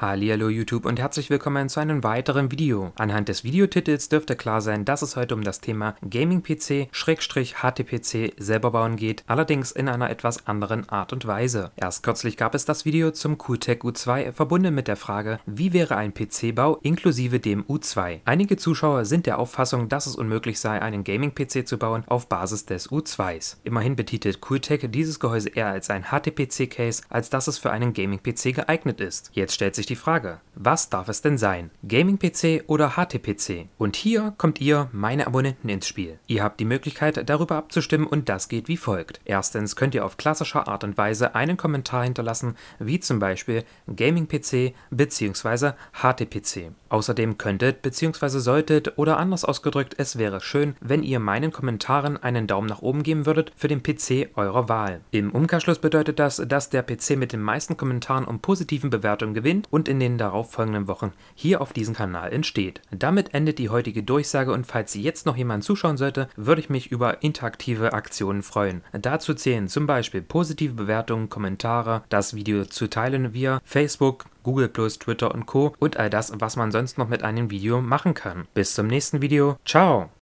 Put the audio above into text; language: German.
Hallihallo YouTube und herzlich willkommen zu einem weiteren Video. Anhand des Videotitels dürfte klar sein, dass es heute um das Thema Gaming-PC-HTPC selber bauen geht, allerdings in einer etwas anderen Art und Weise. Erst kürzlich gab es das Video zum Cooltech U2 verbunden mit der Frage, wie wäre ein PC-Bau inklusive dem U2. Einige Zuschauer sind der Auffassung, dass es unmöglich sei, einen Gaming-PC zu bauen auf Basis des U2s. Immerhin betitelt Cooltech dieses Gehäuse eher als ein HTPC-Case, als dass es für einen Gaming-PC geeignet ist. Jetzt stellt sich die Frage, was darf es denn sein? Gaming-PC oder HTPC? Und hier kommt ihr, meine Abonnenten, ins Spiel. Ihr habt die Möglichkeit, darüber abzustimmen und das geht wie folgt. Erstens könnt ihr auf klassischer Art und Weise einen Kommentar hinterlassen, wie zum Beispiel Gaming-PC bzw. HTPC. Außerdem könntet bzw. solltet oder anders ausgedrückt, es wäre schön, wenn ihr meinen Kommentaren einen Daumen nach oben geben würdet für den PC eurer Wahl. Im Umkehrschluss bedeutet das, dass der PC mit den meisten Kommentaren und positiven Bewertungen gewinnt und in den darauffolgenden Wochen hier auf diesem Kanal entsteht. Damit endet die heutige Durchsage und falls jetzt noch jemand zuschauen sollte, würde ich mich über interaktive Aktionen freuen. Dazu zählen zum Beispiel positive Bewertungen, Kommentare, das Video zu teilen via Facebook, Google+, Twitter und Co. und all das, was man sonst noch mit einem Video machen kann. Bis zum nächsten Video. Ciao!